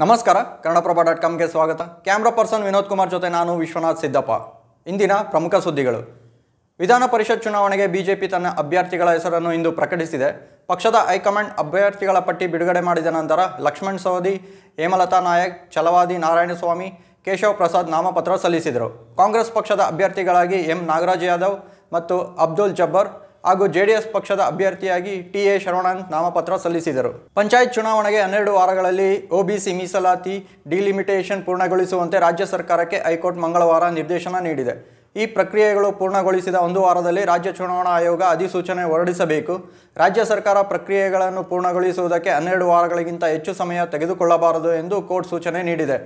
ನಮಸ್ಕಾರ ಕನ್ನಡಪ್ರಭ ಡಾಟ್ ಕಾಮ್ಗೆ ಸ್ವಾಗತ camera person Vinod Kumar ಜೊತೆ ನಾನು ವಿಶ್ವನಾಥ್ ಸಿದ್ದಪ್ಪ ಇಂದಿನ ಪ್ರಮುಖ ಸುದ್ದಿಗಳು ವಿಧಾನ ಪರಿಷತ್ ಚುನಾವಣೆಗೆ ಬಿಜೆಪಿ ತನ್ನ ಅಭ್ಯರ್ಥಿಗಳ ಹೆಸರನ್ನು ಇಂದು ಪ್ರಕಟಿಸಿದೆ ಪಕ್ಷದ ಹೈಕಮಾಂಡ್ ಅಭ್ಯರ್ಥಿಗಳ ಪಟ್ಟಿ ಬಿಡುಗಡೆ ಮಾಡಿದ ನಂತರ ಲಕ್ಷ್ಮಣ್ ಸವದಿ ಹೇಮಲತಾ ನಾಯಕ್ ಛಲವಾದಿ ನಾರಾಯಣಸ್ವಾಮಿ ಕೇಶವ್ ಪ್ರಸಾದ್ ನಾಮಪತ್ರ ಸಲ್ಲಿಸಿದರು ಕಾಂಗ್ರೆಸ್ ಪಕ್ಷದ ಅಭ್ಯರ್ಥಿಗಳಾಗಿ ಎಂ ನಾಗರಾಜ್ ಯಾದವ್ ಮತ್ತು ಅಬ್ದುಲ್ ಜಬ್ಬರ್ ಹಾಗೂ ಜೆಡಿಎಸ್ ಪಕ್ಷದ ಅಭ್ಯರ್ಥಿಯಾಗಿ ಟಿ ಎ ಶರವಣನ್ ನಾಮಪತ್ರ ಸಲ್ಲಿಸಿದರು ಪಂಚಾಯತ್ ಚುನಾವಣೆಗೆ ಹನ್ನೆರಡು ವಾರಗಳಲ್ಲಿ ಒಬಿಸಿ ಮೀಸಲಾತಿ ಡಿಲಿಮಿಟೇಷನ್ ಪೂರ್ಣಗೊಳಿಸುವಂತೆ ರಾಜ್ಯ ಸರ್ಕಾರಕ್ಕೆ ಹೈಕೋರ್ಟ್ ಮಂಗಳವಾರ ನಿರ್ದೇಶನ ನೀಡಿದೆ ಈ ಪ್ರಕ್ರಿಯೆಗಳು ಪೂರ್ಣಗೊಳಿಸಿದ ಒಂದು ವಾರದಲ್ಲಿ ರಾಜ್ಯ ಚುನಾವಣಾ ಆಯೋಗ ಅಧಿಸೂಚನೆ ಹೊರಡಿಸಬೇಕು ರಾಜ್ಯ ಸರ್ಕಾರ ಪ್ರಕ್ರಿಯೆಗಳನ್ನು ಪೂರ್ಣಗೊಳಿಸುವುದಕ್ಕೆ ಹನ್ನೆರಡು ವಾರಗಳಿಗಿಂತ ಹೆಚ್ಚು ಸಮಯ ತೆಗೆದುಕೊಳ್ಳಬಾರದು ಎಂದು ಕೋರ್ಟ್ ಸೂಚನೆ ನೀಡಿದೆ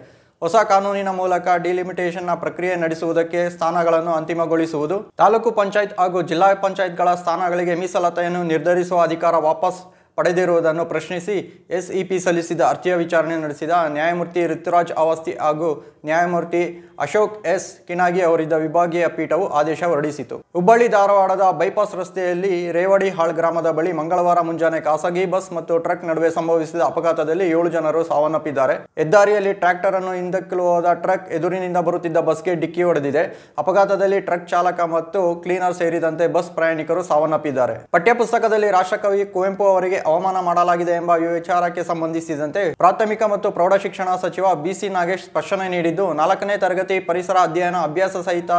ಹೊಸ ಕಾನೂನಿನ ಮೂಲಕ ಡಿಲಿಮಿಟೇಷನ್ನ ಪ್ರಕ್ರಿಯೆ ನಡೆಸುವುದಕ್ಕೆ ಸ್ಥಾನಗಳನ್ನು ಅಂತಿಮಗೊಳಿಸುವುದು ತಾಲೂಕು ಪಂಚಾಯತ್ ಹಾಗೂ ಜಿಲ್ಲಾ ಪಂಚಾಯತ್ಗಳ ಸ್ಥಾನಗಳಿಗೆ ಮೀಸಲಾತಿಯನ್ನು ನಿರ್ಧರಿಸುವ ಅಧಿಕಾರ ವಾಪಸ್ ಪಡೆದಿರುವುದನ್ನು ಪ್ರಶ್ನಿಸಿ ಎಸ್ಇಪಿ ಸಲ್ಲಿಸಿದ ಅರ್ಜಿಯ ವಿಚಾರಣೆ ನಡೆಸಿದ ನ್ಯಾಯಮೂರ್ತಿ ಋತುರಾಜ್ ಅವಸ್ತಿ ಹಾಗೂ ನ್ಯಾಯಮೂರ್ತಿ ಅಶೋಕ್ ಎಸ್ ಕಿನಾಗಿ ಅವರಿದ್ದ ವಿಭಾಗೀಯ ಪೀಠವು ಆದೇಶ ಹೊರಡಿಸಿತು ಹುಬ್ಬಳ್ಳಿ ಧಾರವಾಡದ ಬೈಪಾಸ್ ರಸ್ತೆಯಲ್ಲಿ ರೇವಡಿ ಹಾಳ್ ಗ್ರಾಮದ ಬಳಿ ಮಂಗಳವಾರ ಮುಂಜಾನೆ ಖಾಸಗಿ ಬಸ್ ಮತ್ತು ಟ್ರಕ್ ನಡುವೆ ಸಂಭವಿಸಿದ ಅಪಘಾತದಲ್ಲಿ ಏಳು ಜನರು ಸಾವನ್ನಪ್ಪಿದ್ದಾರೆ ಹೆದ್ದಾರಿಯಲ್ಲಿ ಟ್ರ್ಯಾಕ್ಟರ್ ಅನ್ನು ಹಿಂದಕ್ಕೆ ಹೋದ ಟ್ರಕ್ ಎದುರಿನಿಂದ ಬರುತ್ತಿದ್ದ ಬಸ್ಗೆ ಡಿಕ್ಕಿ ಹೊಡೆದಿದೆ ಅಪಘಾತದಲ್ಲಿ ಟ್ರಕ್ ಚಾಲಕ ಮತ್ತು ಕ್ಲೀನರ್ ಸೇರಿದಂತೆ ಬಸ್ ಪ್ರಯಾಣಿಕರು ಸಾವನ್ನಪ್ಪಿದ್ದಾರೆ ಪಠ್ಯಪುಸ್ತಕದಲ್ಲಿ ರಾಷ್ಟ್ರಕವಿ ಕುವೆಂಪು ಅವರಿಗೆ ಅವಮಾನ ಮಾಡಲಾಗಿದೆ ಎಂಬ ವಿಚಾರಕ್ಕೆ ಸಂಬಂಧಿಸಿದಂತೆ ಪ್ರಾಥಮಿಕ ಮತ್ತು ಪ್ರೌಢಶಿಕ್ಷಣ ಸಚಿವ ಬಿಸಿ ನಾಗೇಶ್ ಸ್ಪಷ್ಟನೆ ನೀಡಿದ್ದು ನಾಲ್ಕನೇ ತರಗತಿ ಪರಿಸರ ಅಧ್ಯಯನ ಅಭ್ಯಾಸ ಸಹಿತ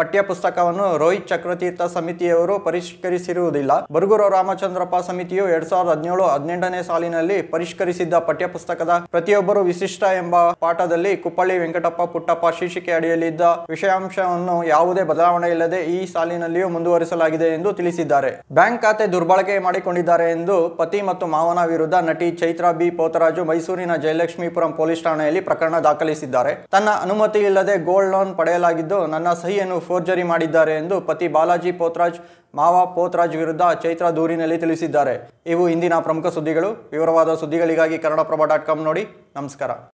ಪಠ್ಯಪುಸ್ತಕವನ್ನು ರೋಹಿತ್ ಚಕ್ರತೀರ್ಥ ಸಮಿತಿಯವರು ಪರಿಷ್ಕರಿಸಿರುವುದಿಲ್ಲ ಬರುಗುರ ರಾಮಚಂದ್ರಪ್ಪ ಸಮಿತಿಯು ಎರಡ್ ಸಾವಿರದ ಹದಿನೇಳು ಹದಿನೆಂಟನೇ ಸಾಲಿನಲ್ಲಿ ಪರಿಷ್ಕರಿಸಿದ್ದ ಪಠ್ಯಪುಸ್ತಕದ ಪ್ರತಿಯೊಬ್ಬರು ವಿಶಿಷ್ಟ ಎಂಬ ಪಾಠದಲ್ಲಿ ಕುಪ್ಪಳ್ಳಿ ವೆಂಕಟಪ್ಪ ಪುಟ್ಟಪ್ಪ ಶೀರ್ಷಿಕೆ ಅಡಿಯಲ್ಲಿದ್ದ ವಿಷಯಾಂಶವನ್ನು ಯಾವುದೇ ಬದಲಾವಣೆ ಇಲ್ಲದೆ ಈ ಸಾಲಿನಲ್ಲಿಯೂ ಮುಂದುವರಿಸಲಾಗಿದೆ ಎಂದು ತಿಳಿಸಿದ್ದಾರೆ ಬ್ಯಾಂಕ್ ಖಾತೆ ದುರ್ಬಳಕೆ ಮಾಡಿಕೊಂಡಿದ್ದಾರೆ ಎಂದು ಪತಿ ಪತಿ ಮತ್ತು ಮಾವನ ವಿರುದ್ಧ ನಟಿ ಚೈತ್ರಾ ಬಿ ಪೋತರಾಜು ಮೈಸೂರಿನ ಜಯಲಕ್ಷ್ಮೀಪುರಂ ಪೊಲೀಸ್ ಠಾಣೆಯಲ್ಲಿ ಪ್ರಕರಣ ದಾಖಲಿಸಿದ್ದಾರೆ ತನ್ನ ಅನುಮತಿ ಇಲ್ಲದೆ ಗೋಲ್ಡ್ ಲೋನ್ ಪಡೆಯಲಾಗಿದ್ದು ನನ್ನ ಸಹಿಯನ್ನು ಫೋರ್ಜರಿ ಮಾಡಿದ್ದಾರೆ ಎಂದು ಪತಿ ಬಾಲಾಜಿ ಪೋತರಾಜ್ ಮಾವ ಪೋತರಾಜ್ ವಿರುದ್ಧ ಚೈತ್ರಾ ದೂರಿನಲ್ಲಿ ತಿಳಿಸಿದ್ದಾರೆ ಇವು ಇಂದಿನ ಪ್ರಮುಖ ಸುದ್ದಿಗಳು ವಿವರವಾದ ಸುದ್ದಿಗಳಿಗಾಗಿ ಕನ್ನಡಪ್ರಭ ಡಾಟ್ ಕಾಮ್ ನೋಡಿ ನಮಸ್ಕಾರ